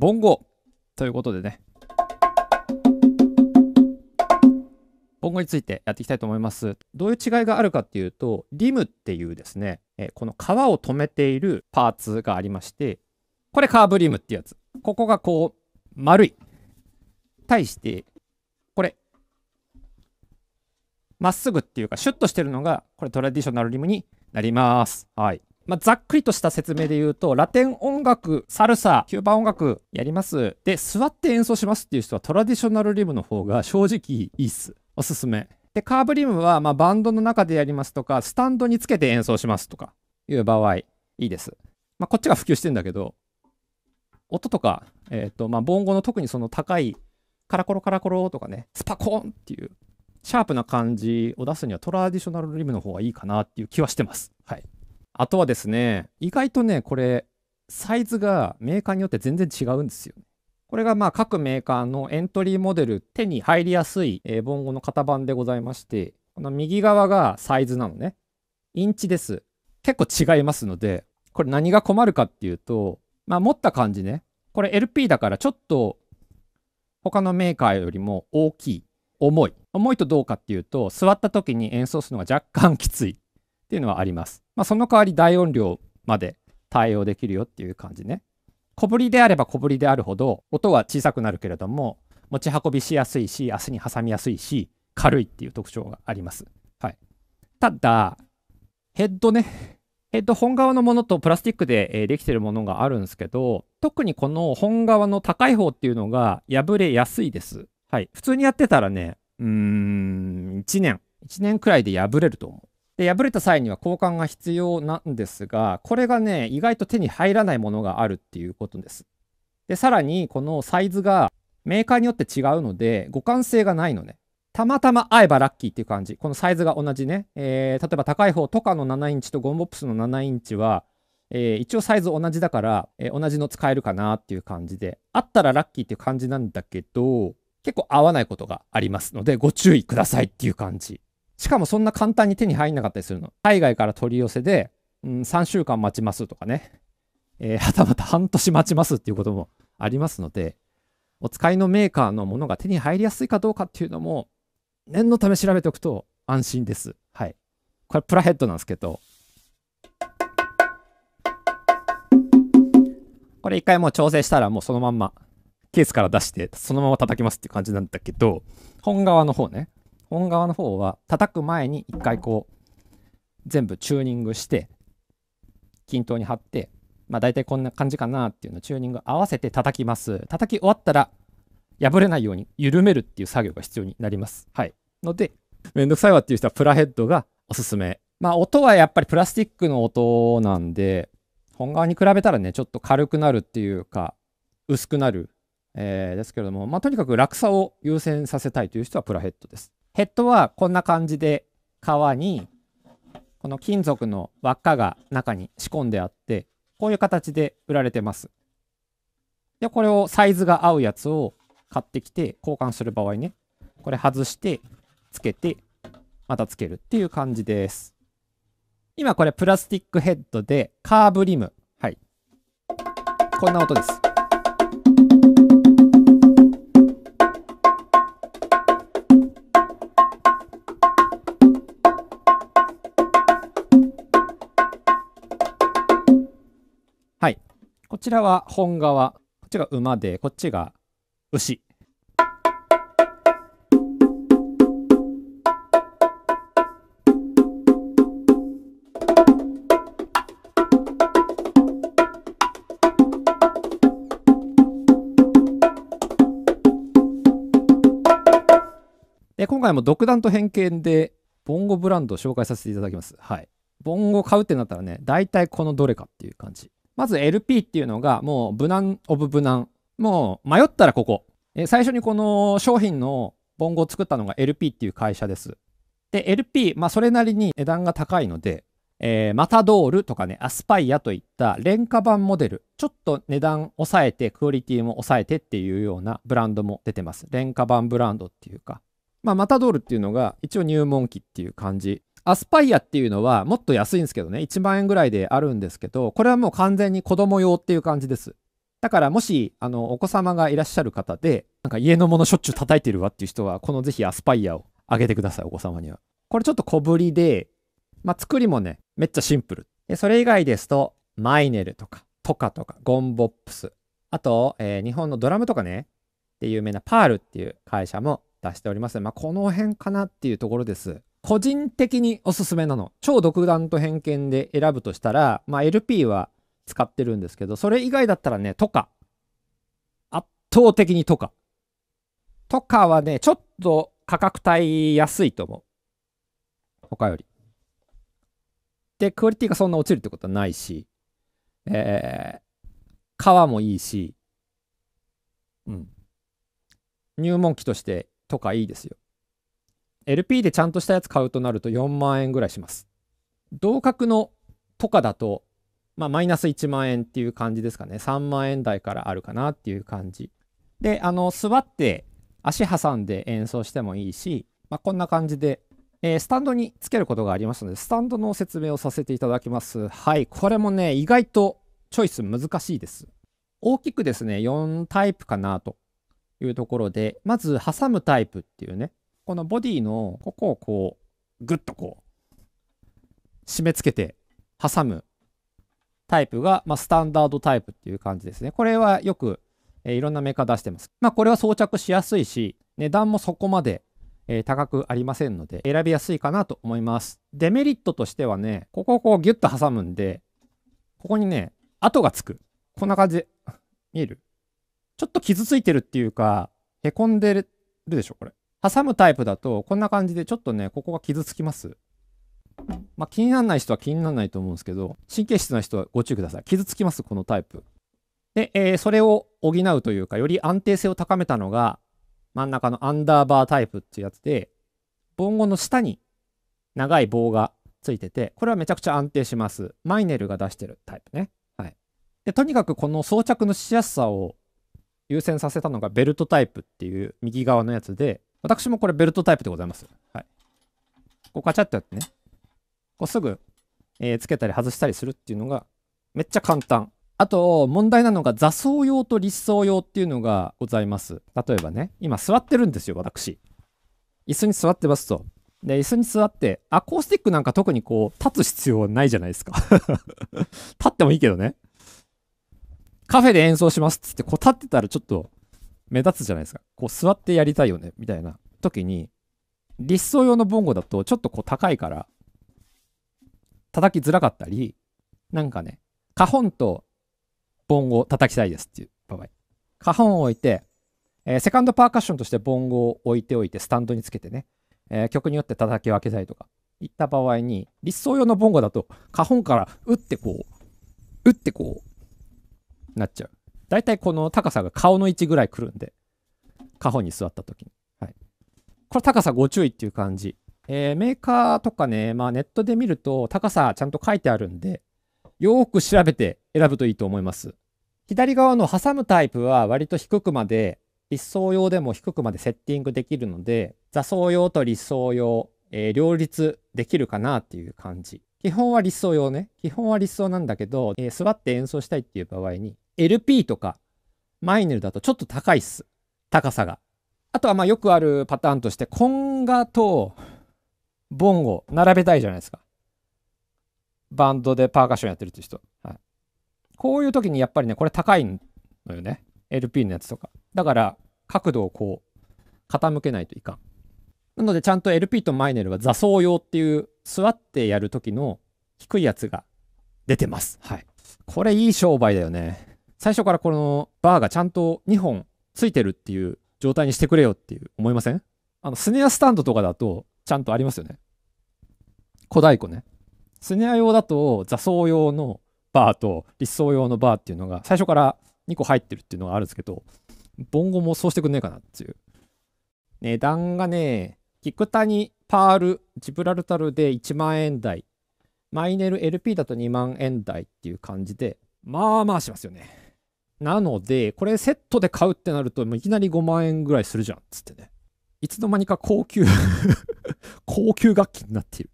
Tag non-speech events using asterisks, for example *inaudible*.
ボンゴということでね、ボンゴについてやっていきたいと思います。どういう違いがあるかっていうと、リムっていうですね、えこの皮を留めているパーツがありまして、これカーブリムっていうやつ。ここがこう、丸い。対して、これ、まっすぐっていうか、シュッとしてるのが、これトラディショナルリムになります。はい。まあ、ざっくりとした説明で言うと、ラテン音楽、サルサ、キューバ音楽やります。で、座って演奏しますっていう人はトラディショナルリムの方が正直いいっす。おすすめ。で、カーブリムは、まバンドの中でやりますとか、スタンドにつけて演奏しますとかいう場合、いいです。まあ、こっちが普及してんだけど、音とか、えっ、ー、と、まあ、ボンゴの特にその高い、カラコロカラコロとかね、スパコンっていう、シャープな感じを出すにはトラディショナルリムの方がいいかなっていう気はしてます。はい。あとはですね、意外とね、これ、サイズがメーカーによって全然違うんですよ。これがまあ各メーカーのエントリーモデル、手に入りやすい、えー、ン語の型番でございまして、この右側がサイズなのね。インチです。結構違いますので、これ何が困るかっていうと、まあ持った感じね。これ LP だからちょっと他のメーカーよりも大きい。重い。重いとどうかっていうと、座った時に演奏するのが若干きつい。っていうのはあります。まあ、その代わり大音量まで対応できるよっていう感じね。小ぶりであれば小ぶりであるほど音は小さくなるけれども持ち運びしやすいし足に挟みやすいし軽いっていう特徴があります。はい、ただヘッドねヘッド本側のものとプラスチックで、できてるものがあるんですけど特にこの本側の高い方っていうのが破れやすいです。はい、普通にやってたらねうーん1年1年くらいで破れると思う。で破れた際には交換が必要なんですが、これがね、意外と手に入らないものがあるっていうことです。で、さらに、このサイズがメーカーによって違うので、互換性がないのね。たまたま合えばラッキーっていう感じ。このサイズが同じね。えー、例えば高い方、トカの7インチとゴンボップスの7インチは、えー、一応サイズ同じだから、えー、同じの使えるかなっていう感じで、あったらラッキーっていう感じなんだけど、結構合わないことがありますので、ご注意くださいっていう感じ。しかもそんな簡単に手に入んなかったりするの。海外から取り寄せで、うん、3週間待ちますとかね、えー、*laughs* はたまた半年待ちますっていうこともありますので、お使いのメーカーのものが手に入りやすいかどうかっていうのも、念のため調べておくと安心です。はい。これプラヘッドなんですけど、これ一回もう調整したらもうそのまんまケースから出してそのまま叩きますっていう感じなんだけど、本側の方ね。音側の方は叩く前に一回こう全部チューニングして均等に貼ってまあ大体こんな感じかなっていうのをチューニング合わせて叩きます叩き終わったら破れないように緩めるっていう作業が必要になりますはいのでめんどくさいわっていう人はプラヘッドがおすすめまあ音はやっぱりプラスチックの音なんで本側に比べたらねちょっと軽くなるっていうか薄くなるえー、ですけれども、まあ、とにかく楽さを優先させたいという人はプラヘッドです。ヘッドはこんな感じで革にこの金属の輪っかが中に仕込んであってこういう形で売られてます。でこれをサイズが合うやつを買ってきて交換する場合ねこれ外してつけてまたつけるっていう感じです。今これプラスティックヘッドでカーブリムはいこんな音です。ちらは本革こっちが馬でこっちが牛で今回も独断と偏見でボンゴブランドを紹介させていただきます。はい。ボンゴ買うってなったらね、大体このどれかっていう感じ。まず LP っていうのがもう無難オブ無難。もう迷ったらここ。え最初にこの商品のボンゴを作ったのが LP っていう会社です。で、LP、まあそれなりに値段が高いので、えー、マタドールとかね、アスパイアといった廉価版モデル、ちょっと値段抑えて、クオリティも抑えてっていうようなブランドも出てます。廉価版ブランドっていうか。まあ、マタドールっていうのが一応入門機っていう感じアスパイアっていうのはもっと安いんですけどね、1万円ぐらいであるんですけど、これはもう完全に子供用っていう感じです。だからもし、あの、お子様がいらっしゃる方で、なんか家のものしょっちゅう叩いてるわっていう人は、このぜひアスパイアをあげてください、お子様には。これちょっと小ぶりで、まあ、作りもね、めっちゃシンプル。でそれ以外ですと、マイネルとか、トカとか、ゴンボップス。あと、えー、日本のドラムとかね、で有名なパールっていう会社も出しております。まあ、この辺かなっていうところです。個人的におすすめなの超独断と偏見で選ぶとしたら、まあ、LP は使ってるんですけどそれ以外だったらねとか圧倒的にとかとかはねちょっと価格帯安いと思う他よりでクオリティがそんな落ちるってことはないしえー、皮もいいしうん入門機としてとかいいですよ LP でちゃんとしたやつ買うとなると4万円ぐらいします。同格のポカだと、まあ、マイナス1万円っていう感じですかね。3万円台からあるかなっていう感じ。で、あの、座って足挟んで演奏してもいいし、まあ、こんな感じで、えー、スタンドにつけることがありますので、スタンドの説明をさせていただきます。はい、これもね、意外とチョイス難しいです。大きくですね、4タイプかなというところで、まず挟むタイプっていうね、このボディのここをこうグッとこう締め付けて挟むタイプが、まあ、スタンダードタイプっていう感じですね。これはよく、えー、いろんなメーカー出してます。まあ、これは装着しやすいし、値段もそこまで、えー、高くありませんので、選びやすいかなと思います。デメリットとしてはね、ここをこうギュッと挟むんで、ここにね、跡がつく。こんな感じで、見えるちょっと傷ついてるっていうか、へこんでるでしょ、これ。挟むタイプだと、こんな感じでちょっとね、ここが傷つきます。まあ、気にならない人は気にならないと思うんですけど、神経質な人はご注意ください。傷つきます、このタイプ。で、えー、それを補うというか、より安定性を高めたのが、真ん中のアンダーバータイプっていうやつで、ボンゴの下に長い棒がついてて、これはめちゃくちゃ安定します。マイネルが出してるタイプね。はい。で、とにかくこの装着のしやすさを優先させたのがベルトタイプっていう右側のやつで、私もこれベルトタイプでございます。はい。こうカチャってやってね、こうすぐ、えー、つけたり外したりするっていうのがめっちゃ簡単。あと、問題なのが座奏用と立奏用っていうのがございます。例えばね、今座ってるんですよ、私。椅子に座ってますと。で、椅子に座って、アコースティックなんか特にこう、立つ必要はないじゃないですか *laughs* 立ってもいいけどね。カフェで演奏しますっつって、こう立ってたらちょっと目立つじゃないですか。こう座ってやりたいよね、みたいな時に、立想用のボンゴだとちょっとこう高いから、叩きづらかったり、なんかね、花本とボンゴを叩きたいですっていう場合。花本を置いて、えー、セカンドパーカッションとしてボンゴを置いておいて、スタンドにつけてね、えー、曲によって叩き分けたいとか、いった場合に、立想用のボンゴだと、花本から打ってこう、打ってこう、なっちゃう。大体この高さが顔の位置ぐらい来るんで、下方に座った時に。はい。これ高さご注意っていう感じ。えー、メーカーとかね、まあネットで見ると高さちゃんと書いてあるんで、よーく調べて選ぶといいと思います。左側の挟むタイプは割と低くまで、立層用でも低くまでセッティングできるので、座層用と立層用、えー、両立できるかなっていう感じ。基本は立想用ね。基本は立想なんだけど、えー、座って演奏したいっていう場合に、LP とかマイネルだとちょっと高いっす。高さが。あとはまあよくあるパターンとして、コンガとボンゴ並べたいじゃないですか。バンドでパーカッションやってるって人。はい、こういう時にやっぱりね、これ高いのよね。LP のやつとか。だから角度をこう傾けないといかん。なのでちゃんと LP とマイネルは座奏用っていう座ってやる時の低いやつが出てます。はい。これいい商売だよね。最初からこのバーがちゃんと2本ついてるっていう状態にしてくれよっていう思いませんあのスネアスタンドとかだとちゃんとありますよね小太鼓ねスネア用だと座奏用のバーと立奏用のバーっていうのが最初から2個入ってるっていうのがあるんですけどボンゴもそうしてくんねえかなっていう値段がね菊谷パールジブラルタルで1万円台マイネル LP だと2万円台っていう感じでまあまあしますよねなので、これセットで買うってなると、いきなり5万円ぐらいするじゃん、つってね。いつの間にか高級 *laughs* 高級楽器になっている。